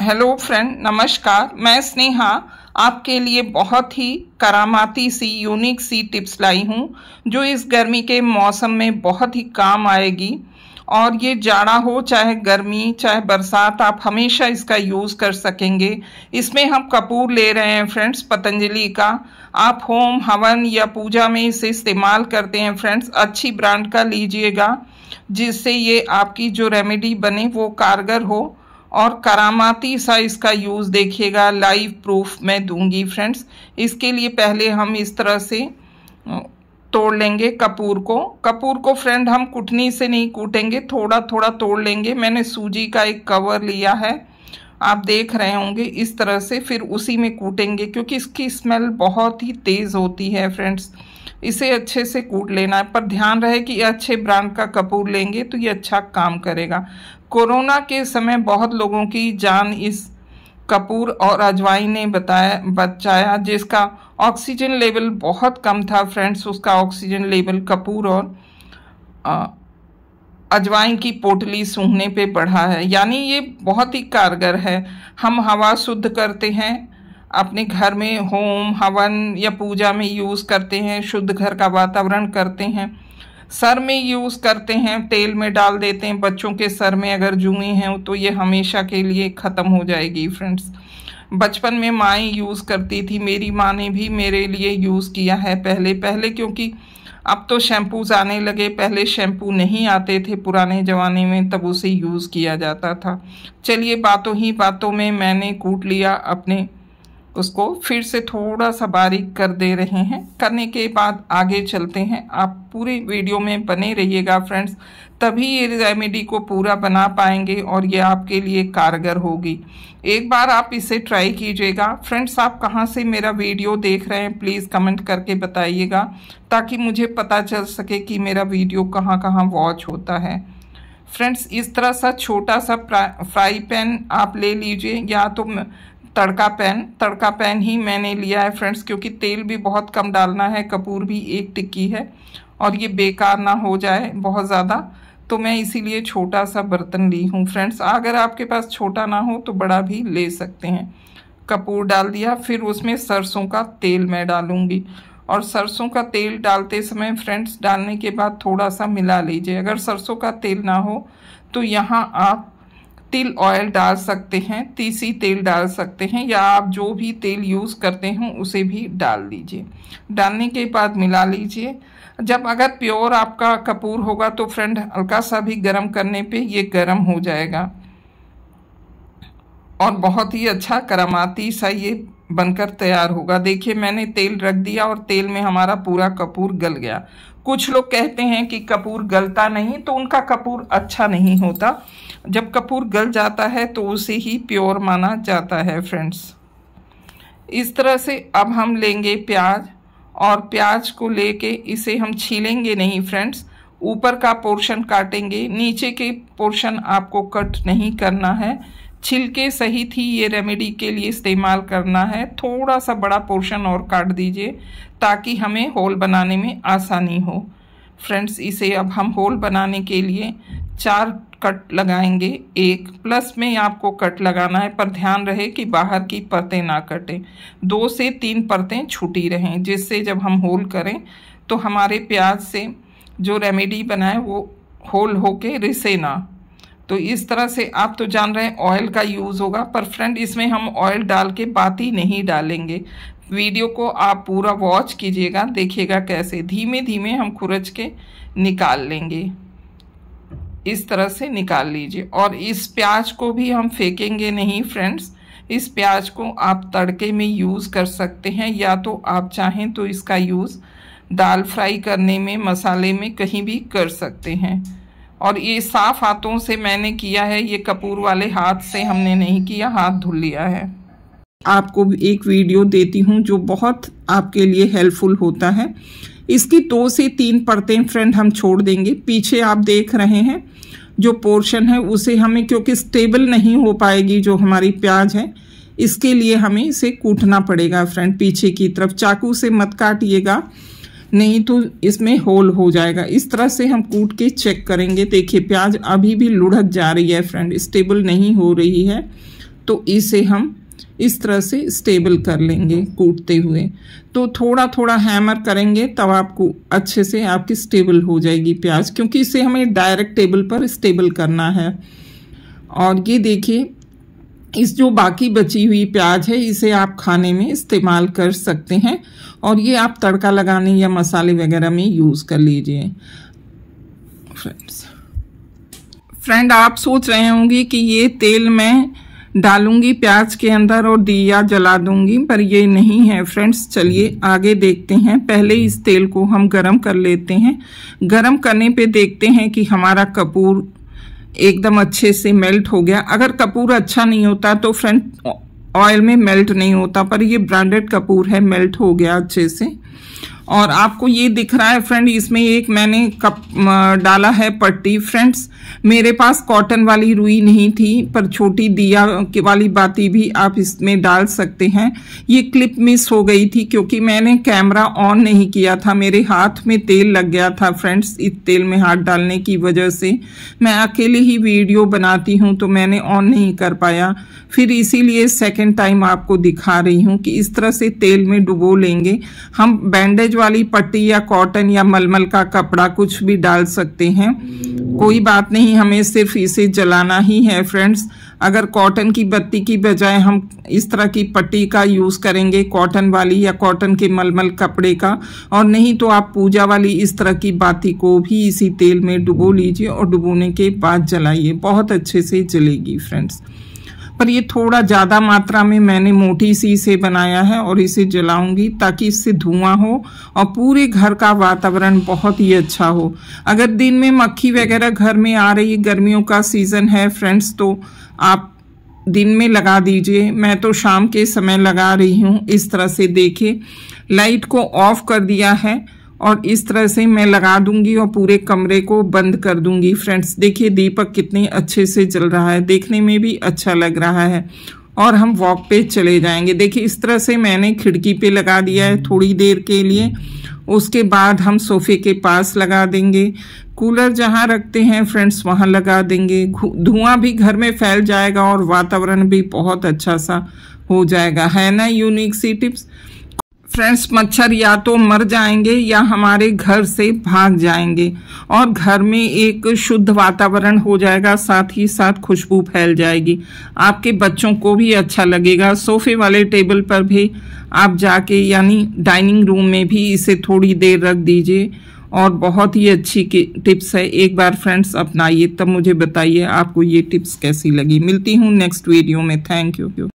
hello friend नमस्कार मैं स्नेहा आपके लिए बहुत ही करामाती सी यूनिक सी टिप्स लाई हूँ जो इस गर्मी के मौसम में बहुत ही काम आएगी और ये जाड़ा हो चाहे गर्मी चाहे बरसात आप हमेशा इसका यूज़ कर सकेंगे इसमें हम कपूर ले रहे हैं फ्रेंड्स पतंजलि का आप होम हवन या पूजा में इसे इस्तेमाल करते हैं फ्रेंड्स अच्छी ब्रांड का लीजिएगा जिससे ये आपकी जो रेमेडी बने वो कारगर हो और करामाती सा इसका यूज़ देखिएगा लाइव प्रूफ मैं दूंगी फ्रेंड्स इसके लिए पहले हम इस तरह से तोड़ लेंगे कपूर को कपूर को फ्रेंड हम कुटनी से नहीं कूटेंगे थोड़ा थोड़ा तोड़ लेंगे मैंने सूजी का एक कवर लिया है आप देख रहे होंगे इस तरह से फिर उसी में कूटेंगे क्योंकि इसकी स्मेल बहुत ही तेज़ होती है फ्रेंड्स इसे अच्छे से कूट लेना है पर ध्यान रहे कि अच्छे ब्रांड का कपूर लेंगे तो ये अच्छा काम करेगा कोरोना के समय बहुत लोगों की जान इस कपूर और अजवाइन ने बताया बचाया जिसका ऑक्सीजन लेवल बहुत कम था फ्रेंड्स उसका ऑक्सीजन लेवल कपूर और अजवाइन की पोटली सूंघने पे बढ़ा है यानी ये बहुत ही कारगर है हम हवा शुद्ध करते हैं अपने घर में होम हवन या पूजा में यूज़ करते हैं शुद्ध घर का वातावरण करते हैं सर में यूज़ करते हैं तेल में डाल देते हैं बच्चों के सर में अगर जुए हैं तो ये हमेशा के लिए ख़त्म हो जाएगी फ्रेंड्स बचपन में माएँ यूज़ करती थी मेरी माँ ने भी मेरे लिए यूज़ किया है पहले पहले क्योंकि अब तो शैम्पूज आने लगे पहले शैम्पू नहीं आते थे पुराने ज़माने में तब उसे यूज़ किया जाता था चलिए बातों ही बातों में मैंने कूट लिया अपने उसको फिर से थोड़ा सा बारीक कर दे रहे हैं करने के बाद आगे चलते हैं आप पूरी वीडियो में बने रहिएगा फ्रेंड्स तभी ये रेमेडी को पूरा बना पाएंगे और ये आपके लिए कारगर होगी एक बार आप इसे ट्राई कीजिएगा फ्रेंड्स आप कहाँ से मेरा वीडियो देख रहे हैं प्लीज़ कमेंट करके बताइएगा ताकि मुझे पता चल सके कि मेरा वीडियो कहाँ कहाँ वॉच होता है फ्रेंड्स इस तरह सा छोटा सा फ्राई पैन आप ले लीजिए या तो तड़का पैन तड़का पैन ही मैंने लिया है फ्रेंड्स क्योंकि तेल भी बहुत कम डालना है कपूर भी एक टिक्की है और ये बेकार ना हो जाए बहुत ज़्यादा तो मैं इसीलिए छोटा सा बर्तन ली हूँ फ्रेंड्स अगर आपके पास छोटा ना हो तो बड़ा भी ले सकते हैं कपूर डाल दिया फिर उसमें सरसों का तेल मैं डालूँगी और सरसों का तेल डालते समय फ्रेंड्स डालने के बाद थोड़ा सा मिला लीजिए अगर सरसों का तेल ना हो तो यहाँ आप तिल ऑयल डाल सकते हैं तीसी तेल डाल सकते हैं या आप जो भी तेल यूज़ करते हैं उसे भी डाल दीजिए डालने के बाद मिला लीजिए जब अगर प्योर आपका कपूर होगा तो फ्रेंड हल्का सा भी गर्म करने पे ये गर्म हो जाएगा और बहुत ही अच्छा करामाती सा ये बनकर तैयार होगा देखिए मैंने तेल रख दिया और तेल में हमारा पूरा कपूर गल गया कुछ लोग कहते हैं कि कपूर गलता नहीं तो उनका कपूर अच्छा नहीं होता जब कपूर गल जाता है तो उसे ही प्योर माना जाता है फ्रेंड्स इस तरह से अब हम लेंगे प्याज और प्याज को लेके इसे हम छीलेंगे नहीं फ्रेंड्स ऊपर का पोर्शन काटेंगे नीचे के पोर्शन आपको कट नहीं करना है छिलके सही थी ये रेमेडी के लिए इस्तेमाल करना है थोड़ा सा बड़ा पोर्शन और काट दीजिए ताकि हमें होल बनाने में आसानी हो फ्रेंड्स इसे अब हम होल बनाने के लिए चार कट लगाएंगे एक प्लस में आपको कट लगाना है पर ध्यान रहे कि बाहर की परतें ना कटें दो से तीन परतें छूटी रहें जिससे जब हम होल करें तो हमारे प्याज से जो रेमेडी बनाए वो होल होके रिसे ना तो इस तरह से आप तो जान रहे हैं ऑयल का यूज़ होगा पर फ्रेंड इसमें हम ऑयल डाल के बात ही नहीं डालेंगे वीडियो को आप पूरा वॉच कीजिएगा देखिएगा कैसे धीमे धीमे हम खुरच के निकाल लेंगे इस तरह से निकाल लीजिए और इस प्याज को भी हम फेंकेंगे नहीं फ्रेंड्स इस प्याज को आप तड़के में यूज़ कर सकते हैं या तो आप चाहें तो इसका यूज़ दाल फ्राई करने में मसाले में कहीं भी कर सकते हैं और ये साफ हाथों से मैंने किया है ये कपूर वाले हाथ से हमने नहीं किया हाथ धुल लिया है आपको एक वीडियो देती हूँ जो बहुत आपके लिए हेल्पफुल होता है इसकी दो से तीन परतें फ्रेंड हम छोड़ देंगे पीछे आप देख रहे हैं जो पोर्शन है उसे हमें क्योंकि स्टेबल नहीं हो पाएगी जो हमारी प्याज है इसके लिए हमें इसे कूटना पड़ेगा फ्रेंड पीछे की तरफ चाकू से मत काटिएगा नहीं तो इसमें होल हो जाएगा इस तरह से हम कूट के चेक करेंगे देखिए प्याज अभी भी लुढ़क जा रही है फ्रेंड स्टेबल नहीं हो रही है तो इसे हम इस तरह से स्टेबल कर लेंगे कूटते हुए तो थोड़ा थोड़ा हैमर करेंगे तब आपको अच्छे से आपकी स्टेबल हो जाएगी प्याज क्योंकि इसे हमें डायरेक्ट टेबल पर स्टेबल करना है और ये देखिए इस जो बाकी बची हुई प्याज है इसे आप खाने में इस्तेमाल कर सकते हैं और ये आप तड़का लगाने या मसाले वगैरह में यूज़ कर लीजिए फ्रेंड्स फ्रेंड आप सोच रहे होंगे कि ये तेल मैं डालूंगी प्याज के अंदर और दिया जला दूंगी पर ये नहीं है फ्रेंड्स चलिए आगे देखते हैं पहले इस तेल को हम गरम कर लेते हैं गरम करने पे देखते हैं कि हमारा कपूर एकदम अच्छे से मेल्ट हो गया अगर कपूर अच्छा नहीं होता तो फ्रंट ऑयल में मेल्ट नहीं होता पर ये ब्रांडेड कपूर है मेल्ट हो गया अच्छे से और आपको ये दिख रहा है फ्रेंड इसमें एक मैंने कप डाला है पट्टी फ्रेंड्स मेरे पास कॉटन वाली रुई नहीं थी पर छोटी दिया वाली बाती भी आप इसमें डाल सकते हैं ये क्लिप मिस हो गई थी क्योंकि मैंने कैमरा ऑन नहीं किया था मेरे हाथ में तेल लग गया था फ्रेंड्स इस तेल में हाथ डालने की वजह से मैं अकेले ही वीडियो बनाती हूँ तो मैंने ऑन नहीं कर पाया फिर इसीलिए सेकेंड टाइम आपको दिखा रही हूँ कि इस तरह से तेल में डुबो लेंगे हम बैंडेज वाली पट्टी या कॉटन या मलमल का कपड़ा कुछ भी डाल सकते हैं कोई बात नहीं हमें सिर्फ इसे जलाना ही है फ्रेंड्स अगर कॉटन की बत्ती की बजाय हम इस तरह की पट्टी का यूज़ करेंगे कॉटन वाली या कॉटन के मलमल कपड़े का और नहीं तो आप पूजा वाली इस तरह की बाती को भी इसी तेल में डुबो लीजिए और डुबोने के बाद जलाइए बहुत अच्छे से जलेगी फ्रेंड्स पर ये थोड़ा ज़्यादा मात्रा में मैंने मोटी सी से बनाया है और इसे जलाऊंगी ताकि इससे धुआं हो और पूरे घर का वातावरण बहुत ही अच्छा हो अगर दिन में मक्खी वगैरह घर में आ रही गर्मियों का सीज़न है फ्रेंड्स तो आप दिन में लगा दीजिए मैं तो शाम के समय लगा रही हूँ इस तरह से देखें लाइट को ऑफ कर दिया है और इस तरह से मैं लगा दूंगी और पूरे कमरे को बंद कर दूंगी फ्रेंड्स देखिए दीपक कितने अच्छे से जल रहा है देखने में भी अच्छा लग रहा है और हम वॉक पे चले जाएंगे देखिए इस तरह से मैंने खिड़की पे लगा दिया है थोड़ी देर के लिए उसके बाद हम सोफे के पास लगा देंगे कूलर जहाँ रखते हैं फ्रेंड्स वहाँ लगा देंगे धुआं भी घर में फैल जाएगा और वातावरण भी बहुत अच्छा सा हो जाएगा है ना यूनिक सी टिप्स फ्रेंड्स मच्छर या तो मर जाएंगे या हमारे घर से भाग जाएंगे और घर में एक शुद्ध वातावरण हो जाएगा साथ ही साथ खुशबू फैल जाएगी आपके बच्चों को भी अच्छा लगेगा सोफे वाले टेबल पर भी आप जाके यानी डाइनिंग रूम में भी इसे थोड़ी देर रख दीजिए और बहुत ही अच्छी टिप्स है एक बार फ्रेंड्स अपनाइए तब मुझे बताइए आपको ये टिप्स कैसी लगी मिलती हूँ नेक्स्ट वीडियो में थैंक यू